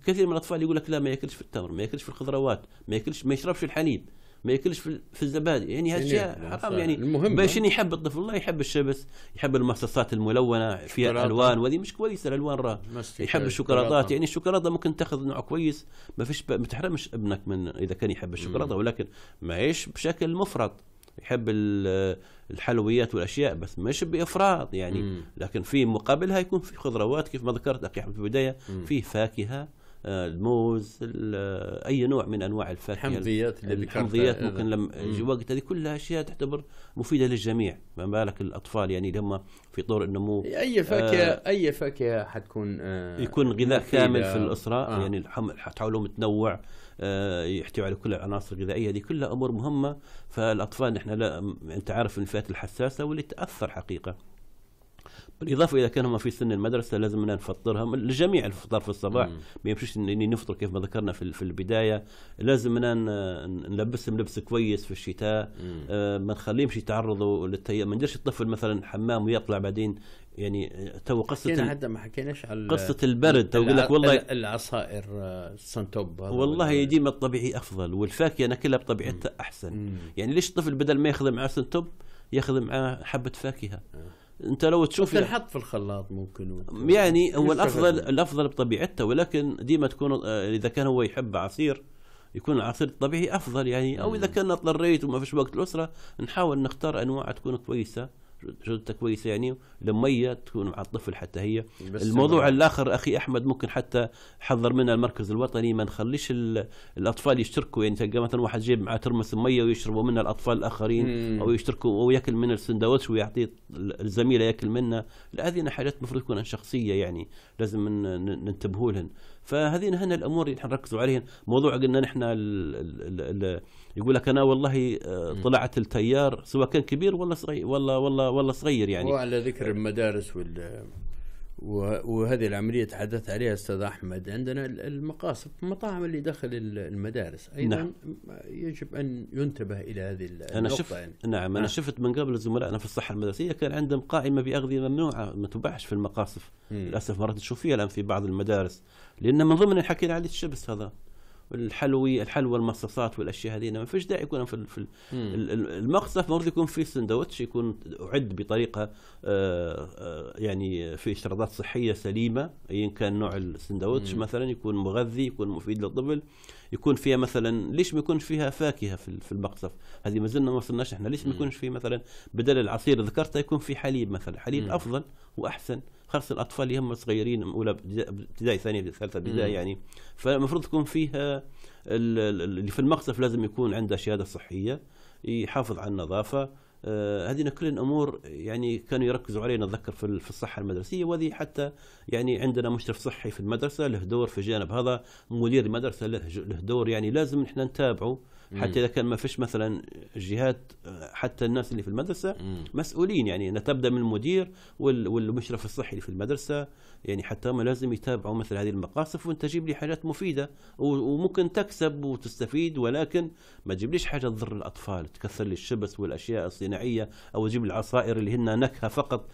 كثير من الاطفال يقول لك لا ما ياكلش في التمر ما ياكلش في الخضروات ما ياكلش ما يشربش الحليب ما ياكلش في, في الزبادي يعني هالاشياء إيه، حرام يعني باش يحب الطفل الله يحب الشبس يحب المصاصات الملونه فيها الالوان وهذه مش كويسه الالوان راه يحب الشوكولاتات يعني الشوكولاته ممكن تاخذ نوع كويس ما فيش ما تحرمش ابنك من اذا كان يحب الشوكولاته ولكن ما يعيش بشكل مفرط يحب الحلويات والاشياء بس مش بافراط يعني مم. لكن في مقابلها يكون في خضروات كيف ما ذكرت اخي احمد في البدايه في فاكهه آه، الموز آه، اي نوع من انواع الفاكهه الحمضيات اللي الحمضيات ممكن لما يجي وقت هذه كلها اشياء تعتبر مفيده للجميع ما بالك الاطفال يعني اللي هم في طور النمو اي فاكهه آه اي فاكهه حتكون آه يكون غذاء كامل في الاسره آه. يعني تحاولوا متنوع آه، يحتوي على كل العناصر الغذائيه هذه كلها امور مهمه فالاطفال نحن لا انت عارف الفئات الحساسه واللي تاثر حقيقه بالاضافه الى كانوا في سن المدرسه لازم نفطرهم لجميع الفطار في الصباح ما يمشيش اني نفطر كيف ما ذكرنا في, في البدايه لازم نلبسهم لبس كويس في الشتاء آه ما نخليهمش يتعرضوا للتيار ما نديرش الطفل مثلا حمام ويطلع بعدين يعني آه، تو قصه حتى ما حكيناش على قصه البرد تو يقول لك والله العصائر آه، السنتوب والله ديما الطبيعي افضل والفاكهه ناكلها بطبيعتها احسن مم. يعني ليش الطفل بدل ما ياخذ معاه سنتوب ياخذ معاه حبه فاكهه مم. آه. انت لو تشوف تنحط يعني- في الخلاط ممكن يعني هو الافضل الافضل بطبيعته ولكن ديما تكون آه، اذا كان هو يحب عصير يكون العصير الطبيعي افضل يعني او اذا كان اضطريت وما فيش وقت الاسره نحاول نختار انواع تكون كويسه شرطه كويسه يعني المية تكون مع الطفل حتى هي الموضوع يعني الاخر اخي احمد ممكن حتى حذر منه المركز الوطني ما نخليش الاطفال يشتركوا يعني تلقى مثلا واحد جايب معاه ترمس ميه ويشربوا منها الاطفال الاخرين مم. او يشتركوا او ياكل من السندوتش ويعطي الزميله ياكل منه هذه حاجات المفروض تكون شخصيه يعني لازم ننتبهوا لهن فهذه هنا الامور اللي نركزوا عليها موضوع قلنا نحن يقول لك انا والله آه، طلعت التيار سواء كان كبير ولا صغير ولا ولا ولا صغير يعني وعلى ذكر المدارس وال وهذه العملية تحدث عليها أستاذ أحمد عندنا المقاصف المطاعم اللي داخل المدارس أيضا نعم. يجب أن ينتبه إلى هذه النقطة أنا شفت يعني. نعم أنا آه. شفت من قبل زملائنا في الصحة المدرسية كان عندهم قائمة بأغذية ممنوعة ما تباعش في المقاصف للأسف مرات نشوف فيها الآن في بعض المدارس لأن من ضمن اللي حكينا عليه الشبس هذا الحلوي الحلوى المصاصات والاشياء هذه ما فيش داعي يكون في, في المقصف المفروض يكون في سندوتش يكون اعد بطريقه آه، آه، يعني في اشتراطات صحيه سليمه ايا كان نوع السندوتش مثلا يكون مغذي يكون مفيد للطفل يكون فيها مثلا ليش ما يكونش فيها فاكهه في المقصف هذه ما زلنا ما وصلناش احنا ليش ما يكونش في مثلا بدل العصير ذكرته يكون في حليب مثلا حليب افضل واحسن خاصه الاطفال اللي هم صغيرين اولى ابتدائي ثانيه ثالثه ابتدائي يعني فالمفروض تكون فيها اللي في المقصف لازم يكون عنده شهاده صحيه يحافظ على النظافه آه، هذه كل الامور يعني كانوا يركزوا علينا نتذكر في, في الصحه المدرسيه وهذه حتى يعني عندنا مشرف صحي في المدرسه له دور في الجانب هذا مدير المدرسه له دور يعني لازم نحن نتابعه حتى اذا كان ما فيش مثلا جهات حتى الناس اللي في المدرسه مسؤولين يعني تبدا من المدير والمشرف الصحي اللي في المدرسه يعني حتى هم لازم يتابعوا مثل هذه المقاصف وانت تجيب لي حاجات مفيده وممكن تكسب وتستفيد ولكن ما تجيبليش حاجه تضر الاطفال تكثر لي الشبس والاشياء الصناعيه او تجيب العصائر اللي هن نكهه فقط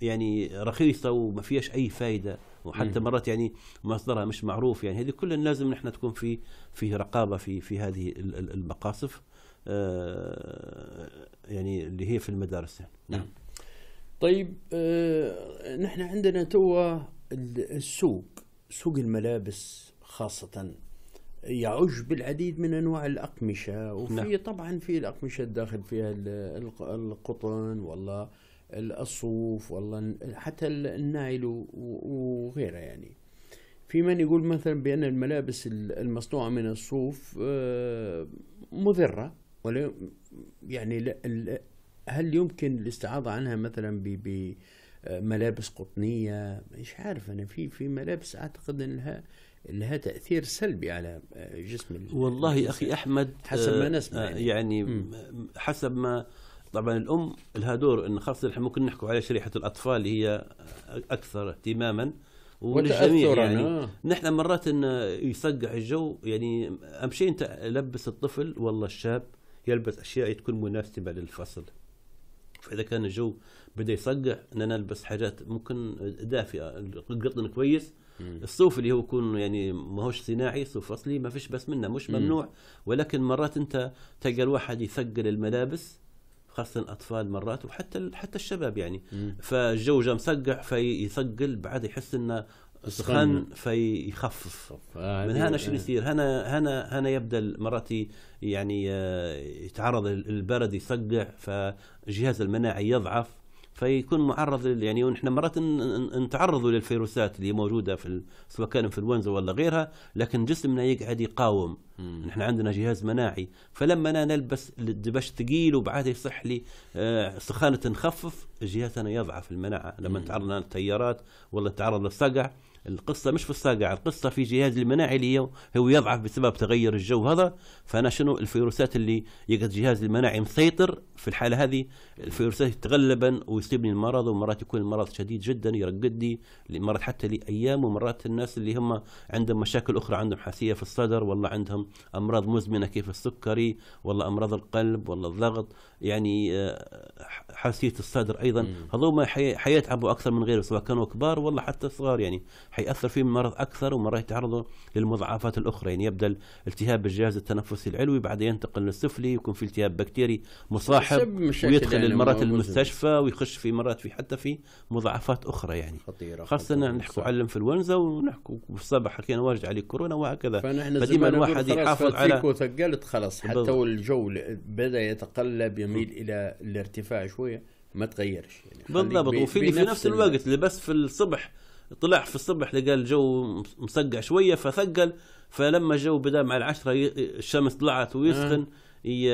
يعني رخيصه وما فيهاش اي فائده وحتى مرات يعني مصدرها مش معروف يعني هذه كلها لازم نحن تكون في في رقابه في في هذه المقاصف آه، يعني اللي هي في المدارس يعني. نعم طيب آه نحن عندنا توا السوق سوق الملابس خاصة يعج بالعديد من انواع الاقمشه وفي نعم. طبعا في الاقمشه الداخل فيها القطن والله الصوف والله حتى النايل وغيره يعني في من يقول مثلا بأن الملابس المصنوعة من الصوف آه، مضرة ولا يعني هل يمكن الاستعاضة عنها مثلا بملابس قطنية مش عارف أنا في في ملابس أعتقد أنها لها تأثير سلبي على آه، جسم والله أخي أحمد حسب ما آه، نسمع يعني, يعني حسب ما طبعا الام لها دور ان خاصه احنا ممكن نحكوا على شريحه الاطفال اللي هي اكثر اهتماما وللجميع يعني آه. نحن مرات إن يصقع الجو يعني اهم شيء انت لبس الطفل والله الشاب يلبس اشياء تكون مناسبه للفصل فاذا كان الجو بدا يصقع ان نلبس حاجات ممكن دافئه القطن كويس الصوف اللي هو يكون يعني ماهوش صناعي صوف اصلي ما فيش بس منه مش ممنوع ولكن مرات انت تلقى الواحد يثقل الملابس خاصه الاطفال مرات وحتى حتى الشباب يعني فالجو جا مسقع فيثقل بعد يحس انه سخن فيخفف آه، من هنا شنو آه. يصير هنا هنا هنا يبدا مرات يعني آه، يتعرض البرد يصقع فجهاز المناعي يضعف فيكون معرض يعني ونحن مرات نتعرضوا للفيروسات اللي موجوده في سواء كان انفلونزا ولا غيرها لكن جسمنا يقعد يقاوم نحن عندنا جهاز مناعي فلما انا نلبس الدبش ثقيل وبعدها يصح لي آه، سخانه نخفف جهازنا يضعف المناعه لما نتعرض للتيارات ولا نتعرض للصقع القصه مش في الساقع القصه في جهاز المناعي اللي هو يضعف بسبب تغير الجو هذا فانا شنو الفيروسات اللي يقعد جهاز المناعي مسيطر في الحاله هذه الفيروسات يتغلبا ويصيبني المرض ومرات يكون المرض شديد جدا يرقدني مرات حتى لايام ومرات الناس اللي هم عندهم مشاكل اخرى عندهم حساسيه في الصدر والله عندهم امراض مزمنه كيف السكري والله امراض القلب والله الضغط يعني حاسيه الصدر ايضا هذوما حيتعبوا اكثر من غيره سواء كانوا كبار ولا حتى صغار يعني حياثر فيهم المرض اكثر ومره يتعرضوا للمضاعفات الاخرى يعني يبدا التهاب الجهاز التنفسي العلوي بعدين ينتقل للسفلي ويكون في التهاب بكتيري مصاحب ويدخل يعني مرات المستشفى ويخش في مرات في حتى في مضاعفات اخرى يعني خطيره خاصه نحكوا على الانفلونزا ونحكوا في الصباح حكينا واجد عليه كورونا وهكذا فديما الواحد يحافظ على ثقلت خلاص حتى والجو بدا يتقلب تميل الى الارتفاع شويه ما تغيرش يعني بالضبط وفي في نفس الوقت اللي بس في الصبح طلع في الصبح لقى الجو مسقع شويه فثقل فلما الجو بدا مع العشره الشمس طلعت ويسخن آه.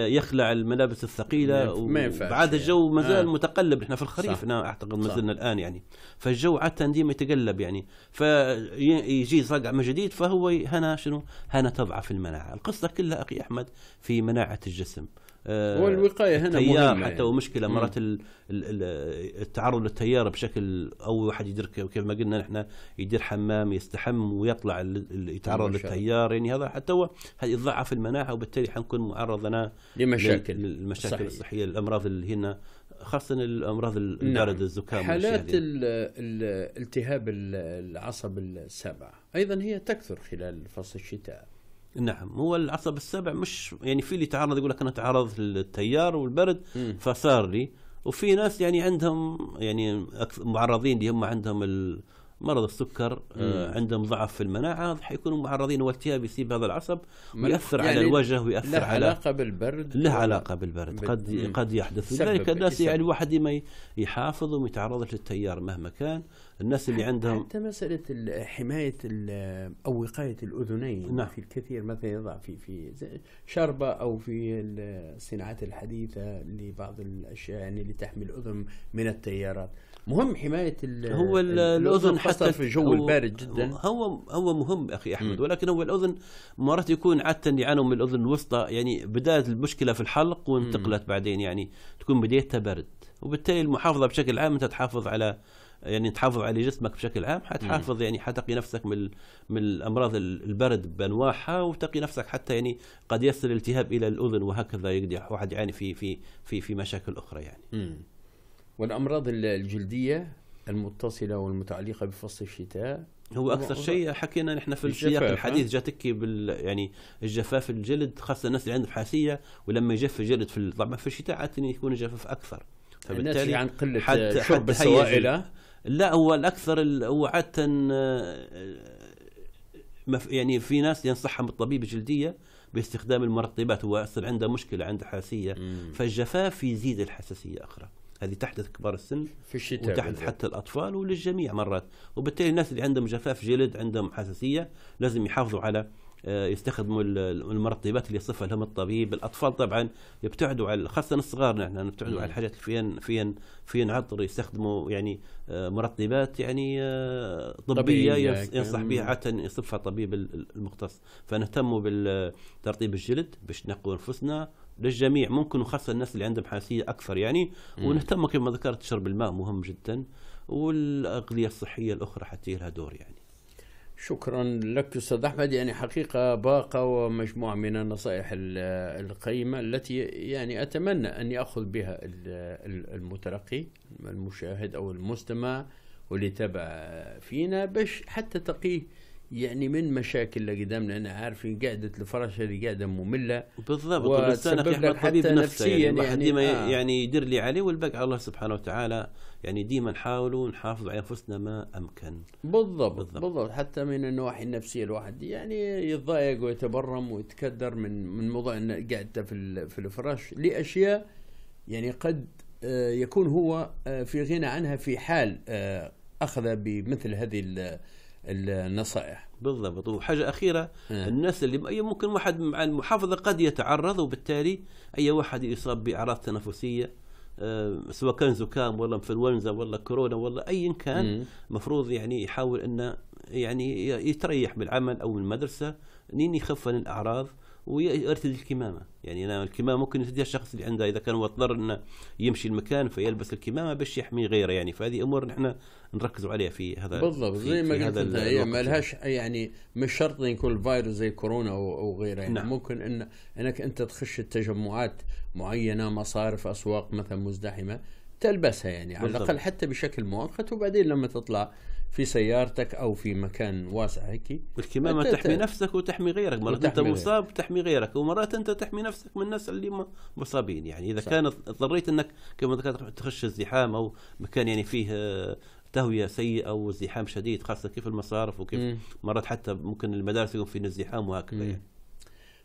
يخلع الملابس الثقيله بعد يعني. الجو ما زال آه. متقلب احنا في الخريف صح. انا اعتقد ما زلنا الان يعني فالجو عاده ديما يتقلب يعني فيجي صقع من جديد فهو هنا شنو هنا تضعف المناعه القصه كلها اخي احمد في مناعه الجسم هو آه، الوقايه هنا تيار مهمة حتى يعني. ومشكله مرات التعرض للتيار بشكل او واحد يدير كيف ما قلنا نحن يدير حمام يستحم ويطلع يتعرض للتيار يعني هذا حتى هو يضعف المناعه وبالتالي حنكون معرض لمشاكل للمشاكل الصحيه الامراض اللي هنا خاصه الامراض البارده نعم. الزكام حالات الالتهاب العصب السبع ايضا هي تكثر خلال فصل الشتاء نعم هو العصب السابع مش يعني في اللي تعرض يقول لك انا تعرضت للتيار والبرد م. فصار لي وفي ناس يعني عندهم يعني معرضين اللي هم عندهم ال مرض السكر آه، مم. عندهم ضعف في المناعه حيكونوا معرضين والتهاب يصيب هذا العصب ويأثر يعني على الوجه ويأثر له على علاقه بالبرد له علاقه بالبرد بال... قد مم. قد يحدث لذلك الناس يعني الواحد ما يحافظ وما يتعرضش للتيار مهما كان الناس اللي عندهم حتى مساله حمايه او وقايه الاذنين نعم. في الكثير مثلا يضع في في شربه او في الصناعات الحديثه لبعض الاشياء يعني اللي تحمي الاذن من التيارات مهم حمايه هو الاذن حتى في الجو البارد جدا هو هو مهم اخي احمد م. ولكن هو الاذن مرات يكون عاده يعانوا من الاذن الوسطى يعني بدات المشكله في الحلق وانتقلت م. بعدين يعني تكون بدايتها برد وبالتالي المحافظه بشكل عام انت تحافظ على يعني تحافظ على جسمك بشكل عام حتحافظ يعني حتقي نفسك من من الامراض البرد بانواعها وتقي نفسك حتى يعني قد يصل الالتهاب الى الاذن وهكذا يقدر واحد يعاني في في في في مشاكل اخرى يعني. م. والأمراض الجلدية المتصلة والمتعلقة بفصل الشتاء هو اكثر شيء حكينا نحن في السياق الحديث جاتك بال يعني الجفاف الجلد خاصه الناس اللي عندهم حساسيه ولما يجف الجلد في طبعا في الشتاء عاده يكون الجفاف اكثر فبالتالي عن قله حتى شرب السوائل لا هو الاكثر هو عاده آه، يعني في ناس ينصحهم الطبيب الجلديه باستخدام المرطبات هو اصلا عنده مشكله عنده حساسيه فالجفاف يزيد الحساسيه اخرى هذه تحدث كبار السن في الشتاء وتحدث حتى الاطفال وللجميع مرات وبالتالي الناس اللي عندهم جفاف جلد عندهم حساسيه لازم يحافظوا على آه، يستخدموا المرطبات اللي يصفها لهم الطبيب الاطفال طبعا يبتعدوا على خاصه الصغار نحن نبتعدوا على نعم. الحاجات اللي فيها فيها عطر يستخدموا يعني آه، مرطبات يعني آه، طبيه ينصح بها عاده يصفها الطبيب المختص فنهتموا بترطيب الجلد باش نقوا انفسنا للجميع ممكن وخاصه الناس اللي عندهم حساسيه اكثر يعني ونهتم كما ذكرت شرب الماء مهم جدا والاغذيه الصحيه الاخرى حتى لها دور يعني شكرا لك استاذ احمد يعني حقيقه باقه ومجموعه من النصائح القيمه التي يعني اتمنى ان ياخذ بها المتلقي المشاهد او المستمع واللي تابع فينا باش حتى تقيه يعني من مشاكل اللي قدامنا انا قاعده الفراش اللي قاعده ممله بالضبط اخي احمد حبيب نفسه يعني يعني, يعني ديما آه. يعني يدير لي عليه والباقي على الله سبحانه وتعالى يعني ديما نحاولوا نحافظ على انفسنا ما امكن بالضبط بالضبط, بالضبط حتى من النواحي النفسيه الواحد يعني يتضايق ويتبرم ويتكدر من من موضوع ان قاعدته في في الفراش لاشياء يعني قد آه، يكون هو آه، في غنى عنها في حال آه، اخذ بمثل هذه النصائح بالضبط وحاجة أخيرة ها. الناس اللي أي ممكن واحد مع المحافظة قد يتعرض وبالتالي أي واحد يصاب بأعراض تنفسية آه، سواء كان زكام ولا انفلونزا ولا كورونا ولا ايا كان المفروض يعني يحاول انه يعني يتريح بالعمل او المدرسه لين يخف الاعراض ويرتدي الكمامه يعني انا الكمامه ممكن يرتديها الشخص اللي عنده اذا كان هو اضطر انه يمشي المكان فيلبس الكمامه باش يحمي غيره يعني فهذه امور نحن نركزوا عليها في هذا بالضبط زي ما قلت انت هي ما لهاش يعني مش شرط يكون الفيروس زي كورونا او, أو غيره يعني نعم. ممكن ان انك انت تخش التجمعات معينه مصارف اسواق مثلا مزدحمه تلبسها يعني على الاقل حتى بشكل مؤقت وبعدين لما تطلع في سيارتك او في مكان واسع هيك والكمامه تحمي نفسك وتحمي غيرك مرات انت مصاب غير. تحمي غيرك ومرات انت تحمي نفسك من الناس اللي مصابين يعني اذا صح. كانت اضطريت انك كما ذكرت تخش الزحام او مكان يعني فيه آه، تهويه سيئه زحام شديد خاصه كيف المصارف وكيف م. مرات حتى ممكن المدارس يكون في الزحام وهكذا يعني.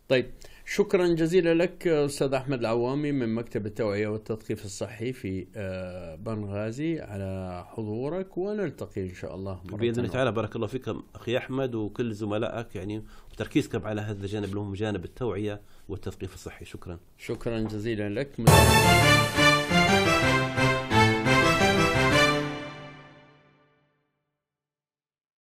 طيب شكرا جزيلا لك استاذ احمد العوامي من مكتب التوعيه والتثقيف الصحي في آه، بنغازي على حضورك ونلتقي ان شاء الله باذن الله تعالى بارك الله فيك اخي احمد وكل زملائك يعني وتركيزكم على هذا الجانب اللي هو جانب التوعيه والتثقيف الصحي شكرا شكرا جزيلا لك